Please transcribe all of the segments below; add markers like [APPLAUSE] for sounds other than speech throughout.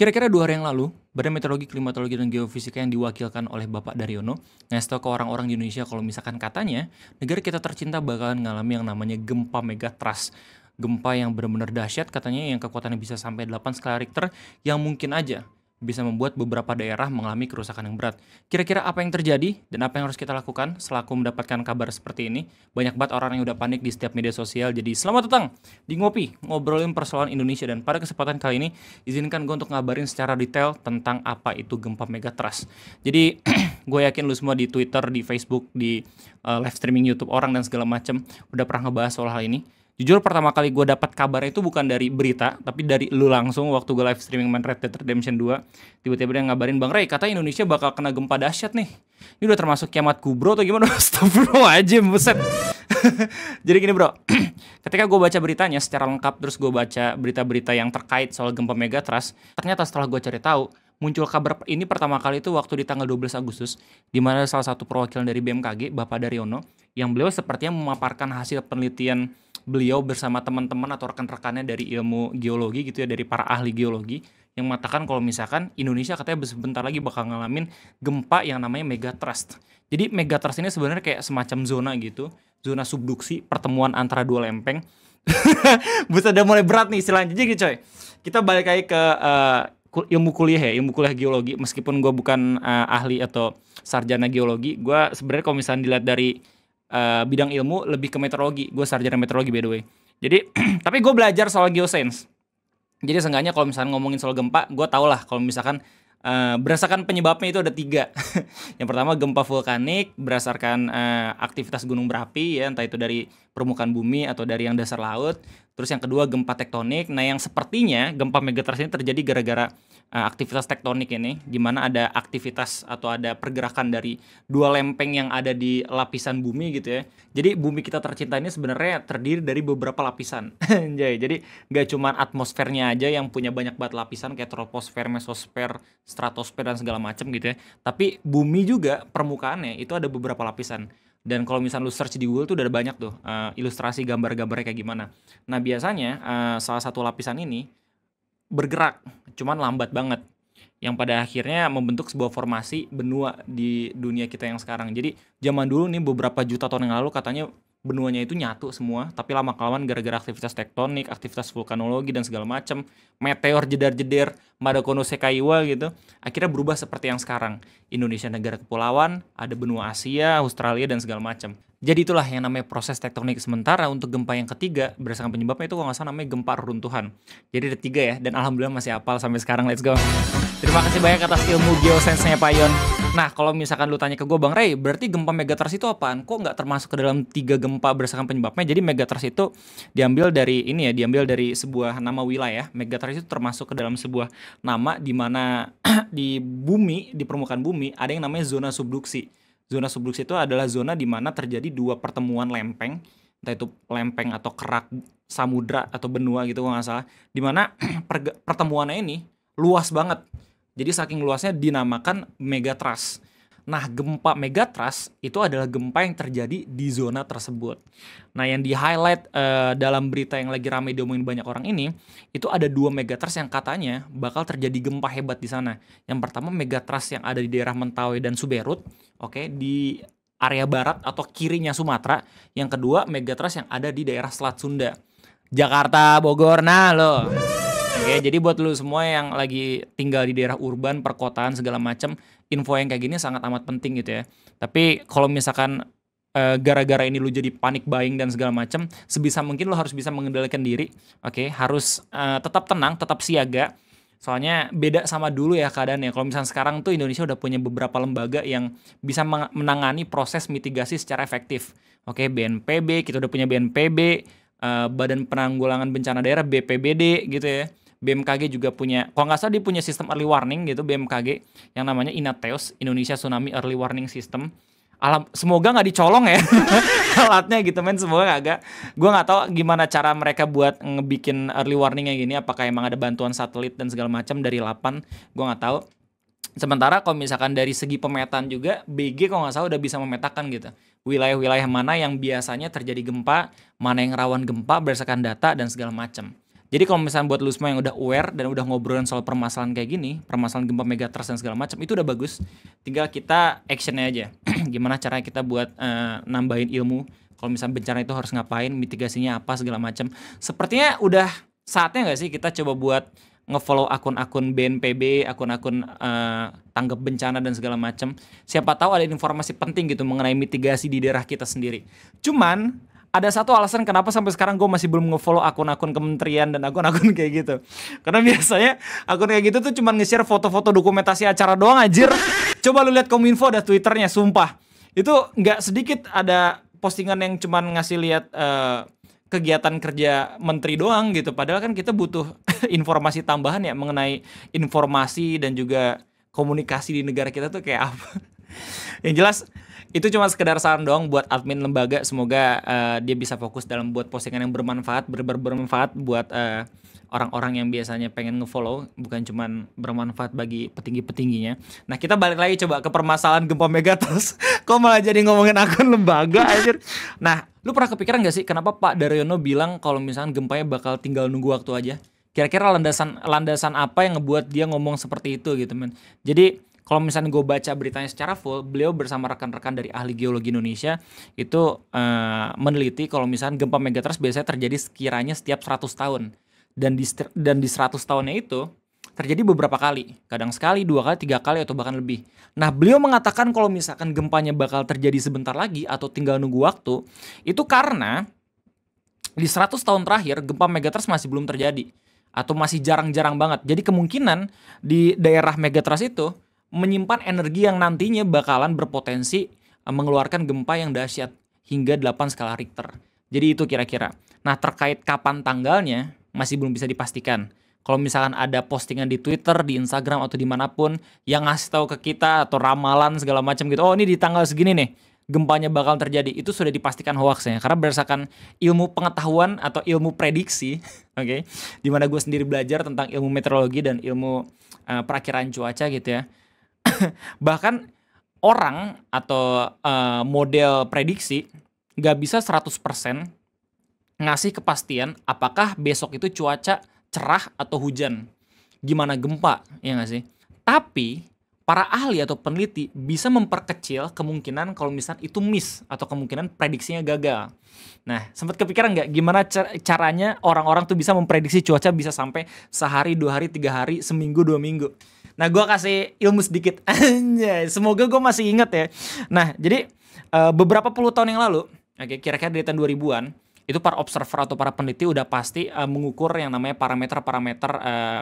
Kira-kira dua hari yang lalu, Badan Meteorologi, Klimatologi, dan Geofisika yang diwakilkan oleh Bapak Daryono ngasih ke orang-orang di Indonesia kalau misalkan katanya negara kita tercinta bakalan ngalami yang namanya gempa megatrust. Gempa yang benar-benar dahsyat katanya yang kekuatannya bisa sampai 8 skala Richter yang mungkin aja bisa membuat beberapa daerah mengalami kerusakan yang berat. Kira-kira apa yang terjadi dan apa yang harus kita lakukan selaku mendapatkan kabar seperti ini? Banyak banget orang yang udah panik di setiap media sosial. Jadi selamat datang di Ngopi, ngobrolin persoalan Indonesia. Dan pada kesempatan kali ini, izinkan gue untuk ngabarin secara detail tentang apa itu gempa megatrust. Jadi [CLEARS THROAT] gue yakin lu semua di Twitter, di Facebook, di uh, live streaming YouTube orang dan segala macam udah pernah ngebahas soal hal ini jujur pertama kali gue dapat kabar itu bukan dari berita tapi dari lu langsung waktu gue live streaming main Red Dead Redemption 2 tiba-tiba dia ngabarin Bang Ray kata Indonesia bakal kena gempa dahsyat nih ini udah termasuk kiamat kubro atau gimana stop bro aja buset [LAUGHS] jadi gini bro [CLEARS THROAT] ketika gue baca beritanya secara lengkap terus gue baca berita-berita yang terkait soal gempa megatrust ternyata setelah gue cari tahu muncul kabar ini pertama kali itu waktu di tanggal 12 Agustus di mana salah satu perwakilan dari BMKG Bapak Daryono yang beliau sepertinya memaparkan hasil penelitian beliau bersama teman-teman atau rekan-rekannya dari ilmu geologi gitu ya dari para ahli geologi yang mengatakan kalau misalkan Indonesia katanya sebentar lagi bakal ngalamin gempa yang namanya megatrust. Jadi megatrust ini sebenarnya kayak semacam zona gitu, zona subduksi pertemuan antara dua lempeng. [LAUGHS] Bisa udah mulai berat nih istilahnya. Jadi gitu, coy, kita balik lagi ke uh, ilmu kuliah ya, ilmu kuliah geologi. Meskipun gue bukan uh, ahli atau sarjana geologi, gue sebenarnya kalau misalnya dilihat dari uh, bidang ilmu lebih ke meteorologi. Gue sarjana meteorologi by the way. Jadi [CLEARS THROAT] tapi gue belajar soal geosense. Jadi seenggaknya kalau misalkan ngomongin soal gempa, gue tau lah kalau misalkan Uh, eh, berdasarkan penyebabnya itu ada tiga. [LAUGHS] yang pertama gempa vulkanik berdasarkan uh, aktivitas gunung berapi ya entah itu dari permukaan bumi atau dari yang dasar laut. Terus yang kedua gempa tektonik. Nah, yang sepertinya gempa megatrust ini terjadi gara-gara uh, aktivitas tektonik ini di mana ada aktivitas atau ada pergerakan dari dua lempeng yang ada di lapisan bumi gitu ya. Jadi bumi kita tercinta ini sebenarnya terdiri dari beberapa lapisan. [LAUGHS] Jadi nggak cuma atmosfernya aja yang punya banyak banget lapisan kayak troposfer, mesosfer, stratosfer dan segala macam gitu ya. Tapi bumi juga permukaannya itu ada beberapa lapisan dan kalau misalnya lu search di Google tuh udah banyak tuh uh, ilustrasi gambar-gambarnya kayak gimana. Nah biasanya uh, salah satu lapisan ini bergerak, cuman lambat banget, yang pada akhirnya membentuk sebuah formasi benua di dunia kita yang sekarang. Jadi zaman dulu nih beberapa juta tahun yang lalu katanya benuanya itu nyatu semua, tapi lama kelamaan gara-gara aktivitas tektonik, aktivitas vulkanologi dan segala macam, meteor jedar-jeder, Madakono Sekaiwa gitu, akhirnya berubah seperti yang sekarang. Indonesia negara kepulauan, ada benua Asia, Australia, dan segala macam. Jadi itulah yang namanya proses tektonik sementara untuk gempa yang ketiga berdasarkan penyebabnya itu kalau nggak salah namanya gempa runtuhan. Jadi ada tiga ya dan alhamdulillah masih apal sampai sekarang. Let's go. Terima kasih banyak atas ilmu geosensenya Pak Yon. Nah kalau misalkan lu tanya ke gue Bang Ray, berarti gempa megatrust itu apaan? Kok nggak termasuk ke dalam tiga gempa berdasarkan penyebabnya? Jadi megatrust itu diambil dari ini ya, diambil dari sebuah nama wilayah. Ya. Megatrust itu termasuk ke dalam sebuah nama di mana [CLEARS THROAT] di bumi, di permukaan bumi bumi ada yang namanya zona subduksi. Zona subduksi itu adalah zona di mana terjadi dua pertemuan lempeng, entah itu lempeng atau kerak samudra atau benua gitu kalau nggak salah, di mana [CLEARS THROAT] pertemuannya ini luas banget. Jadi saking luasnya dinamakan megatrust. Nah, gempa megatrust itu adalah gempa yang terjadi di zona tersebut. Nah, yang di highlight uh, eh, dalam berita yang lagi ramai diomongin banyak orang ini, itu ada dua megatrust yang katanya bakal terjadi gempa hebat di sana. Yang pertama megatrust yang ada di daerah Mentawai dan Suberut, oke, okay, di area barat atau kirinya Sumatera. Yang kedua megatrust yang ada di daerah Selat Sunda. Jakarta, Bogor, nah loh. Oke, jadi buat lu semua yang lagi tinggal di daerah urban, perkotaan segala macam, info yang kayak gini sangat amat penting gitu ya. Tapi kalau misalkan eh, gara-gara uh, ini lu jadi panik buying dan segala macam, sebisa mungkin lu harus bisa mengendalikan diri. Oke, okay? harus uh, tetap tenang, tetap siaga. Soalnya beda sama dulu ya keadaannya. Kalau misalnya sekarang tuh Indonesia udah punya beberapa lembaga yang bisa menangani proses mitigasi secara efektif. Oke, okay? BNPB, kita udah punya BNPB, uh, eh, Badan Penanggulangan Bencana Daerah BPBD gitu ya. BMKG juga punya, kalau nggak salah dia punya sistem early warning gitu BMKG yang namanya Inateos Indonesia Tsunami Early Warning System. Alam, semoga nggak dicolong ya [LAUGHS] alatnya gitu men semoga agak gue nggak tahu gimana cara mereka buat ngebikin early warning yang gini apakah emang ada bantuan satelit dan segala macam dari lapan gue nggak tahu Sementara kalau misalkan dari segi pemetaan juga BG kalau nggak salah udah bisa memetakan gitu wilayah-wilayah mana yang biasanya terjadi gempa, mana yang rawan gempa berdasarkan data dan segala macam. Jadi kalau misalnya buat lu semua yang udah aware dan udah ngobrolin soal permasalahan kayak gini, permasalahan gempa megatrust dan segala macam itu udah bagus. Tinggal kita actionnya aja. [CLEARS THROAT] Gimana caranya kita buat uh, nambahin ilmu? Kalau misalnya bencana itu harus ngapain? Mitigasinya apa segala macam. Sepertinya udah saatnya nggak sih kita coba buat ngefollow akun-akun BNPB, akun-akun uh, tanggap bencana dan segala macam. Siapa tahu ada informasi penting gitu mengenai mitigasi di daerah kita sendiri. Cuman ada satu alasan kenapa sampai sekarang gue masih belum ngefollow akun-akun kementerian dan akun-akun [LAUGHS] kayak gitu. Karena biasanya akun kayak gitu tuh cuma nge-share foto-foto dokumentasi acara doang anjir. Coba lu lihat Kominfo ada Twitternya, sumpah. Itu nggak sedikit ada postingan yang cuma ngasih lihat uh, kegiatan kerja menteri doang gitu. Padahal kan kita butuh [LAUGHS] informasi tambahan ya mengenai informasi dan juga komunikasi di negara kita tuh kayak apa yang jelas itu cuma sekedar saran doang buat admin lembaga semoga uh, dia bisa fokus dalam buat postingan yang bermanfaat ber, -ber bermanfaat buat orang eh, orang-orang yang biasanya pengen ngefollow bukan cuma bermanfaat bagi petinggi-petingginya. Nah, kita balik lagi coba ke permasalahan gempa megatos [LAUGHS] kok malah jadi ngomongin akun lembaga akhir Nah, lu pernah kepikiran gak sih kenapa Pak Daryono bilang kalau misalnya gempa nya bakal tinggal nunggu waktu aja? Kira-kira landasan landasan apa yang ngebuat dia ngomong seperti itu gitu, men. Jadi kalau misalnya gue baca beritanya secara full, beliau bersama rekan-rekan dari ahli geologi Indonesia itu uh, meneliti kalau misalnya gempa megatrust biasanya terjadi sekiranya setiap 100 tahun. Dan di dan di 100 tahunnya itu terjadi beberapa kali, kadang sekali, dua kali, tiga kali atau bahkan lebih. Nah, beliau mengatakan kalau misalkan gempanya bakal terjadi sebentar lagi atau tinggal nunggu waktu, itu karena di 100 tahun terakhir gempa megatrust masih belum terjadi atau masih jarang-jarang banget. Jadi kemungkinan di daerah megatrust itu menyimpan energi yang nantinya bakalan berpotensi eh, mengeluarkan gempa yang dahsyat hingga 8 skala Richter. Jadi itu kira-kira. Nah, terkait kapan tanggalnya masih belum bisa dipastikan. Kalau misalkan ada postingan di Twitter, di Instagram atau dimanapun yang ngasih tahu ke kita atau ramalan segala macam gitu, oh ini di tanggal segini nih gempanya bakal terjadi itu sudah dipastikan hoaxnya karena berdasarkan ilmu pengetahuan atau ilmu prediksi, [LAUGHS] oke, okay, dimana gue sendiri belajar tentang ilmu meteorologi dan ilmu uh, perakiran cuaca gitu ya [LAUGHS] bahkan orang atau uh, model prediksi nggak bisa 100% ngasih kepastian apakah besok itu cuaca cerah atau hujan. Gimana gempa, ya nggak sih? Tapi para ahli atau peneliti bisa memperkecil kemungkinan kalau misalnya itu miss atau kemungkinan prediksinya gagal. Nah, sempat kepikiran nggak gimana caranya orang-orang tuh bisa memprediksi cuaca bisa sampai sehari, dua hari, tiga hari, seminggu, dua minggu? Nah, gue kasih ilmu sedikit. [LAUGHS] Semoga gue masih inget ya. Nah, jadi uh, beberapa puluh tahun yang lalu, oke, okay, kira-kira dari tahun 2000-an, itu para observer atau para peneliti udah pasti uh, mengukur yang namanya parameter-parameter eh,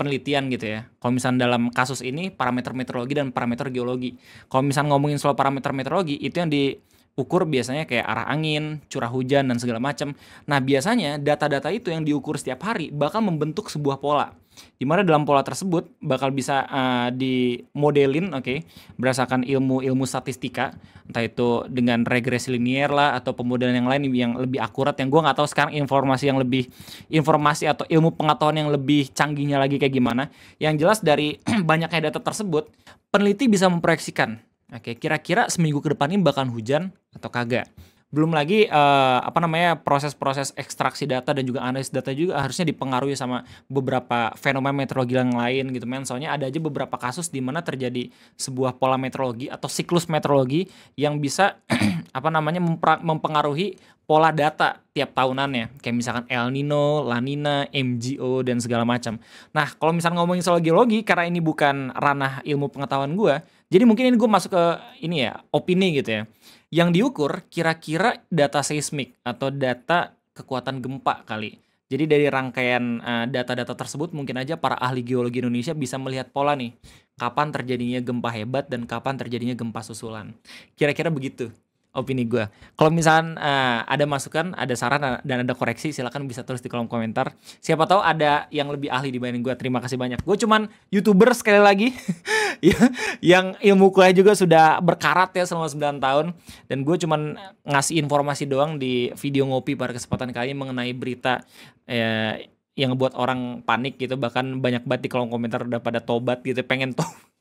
penelitian gitu ya. Kalau misalnya dalam kasus ini parameter meteorologi dan parameter geologi. Kalau misalnya ngomongin soal parameter meteorologi, itu yang diukur biasanya kayak arah angin, curah hujan dan segala macam. Nah, biasanya data-data itu yang diukur setiap hari bakal membentuk sebuah pola. Dimana dalam pola tersebut bakal bisa uh, dimodelin, oke, okay, berdasarkan ilmu-ilmu statistika, entah itu dengan regresi linier lah atau pemodelan yang lain yang lebih akurat. Yang gue nggak tahu sekarang informasi yang lebih informasi atau ilmu pengetahuan yang lebih canggihnya lagi kayak gimana. Yang jelas dari [CLEARS THROAT] banyaknya data tersebut, peneliti bisa memproyeksikan, oke, okay, kira-kira seminggu ke depan ini bakal hujan atau kagak belum lagi uh, apa namanya proses-proses ekstraksi data dan juga analisis data juga harusnya dipengaruhi sama beberapa fenomena meteorologi yang lain gitu men soalnya ada aja beberapa kasus di mana terjadi sebuah pola meteorologi atau siklus meteorologi yang bisa [CLEARS THROAT] apa namanya mempengaruhi pola data tiap tahunannya kayak misalkan El Nino, La Nina, MGO dan segala macam. Nah, kalau misalnya ngomongin soal geologi karena ini bukan ranah ilmu pengetahuan gua, jadi mungkin ini gue masuk ke ini ya, opini gitu ya. Yang diukur kira-kira data seismik atau data kekuatan gempa kali. Jadi dari rangkaian eh, data-data tersebut mungkin aja para ahli geologi Indonesia bisa melihat pola nih, kapan terjadinya gempa hebat dan kapan terjadinya gempa susulan. Kira-kira begitu opini gue. Kalau misalkan uh, ada masukan, ada saran dan ada koreksi, silahkan bisa tulis di kolom komentar. Siapa tahu ada yang lebih ahli dibanding gue. Terima kasih banyak. Gue cuman youtuber sekali lagi, [LAUGHS] ya, yang ilmu gue juga sudah berkarat ya selama 9 tahun. Dan gue cuman ngasih informasi doang di video ngopi pada kesempatan kali ini mengenai berita eh, yang buat orang panik gitu. Bahkan banyak banget di kolom komentar udah pada tobat gitu, pengen tobat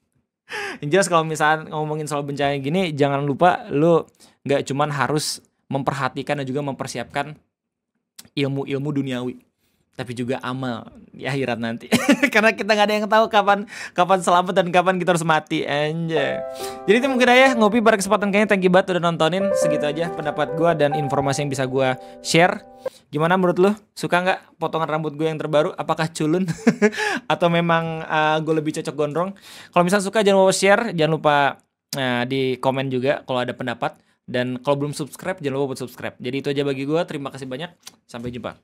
yang jelas kalau misalnya ngomongin soal bencana gini jangan lupa lu nggak cuman harus memperhatikan dan juga mempersiapkan ilmu-ilmu duniawi tapi juga amal di akhirat nanti. [LAUGHS] Karena kita nggak ada yang tahu kapan kapan selamat dan kapan kita harus mati. Anjay. Jadi itu mungkin aja ngopi pada kesempatan kayaknya thank you banget udah nontonin. Segitu aja pendapat gue dan informasi yang bisa gue share. Gimana menurut lo Suka nggak potongan rambut gue yang terbaru? Apakah culun? [LAUGHS] Atau memang uh, eh, gue lebih cocok gondrong? Kalau misalnya suka jangan lupa share, jangan lupa uh, di komen juga kalau ada pendapat. Dan kalau belum subscribe jangan lupa buat subscribe. Jadi itu aja bagi gue. Terima kasih banyak. Sampai jumpa.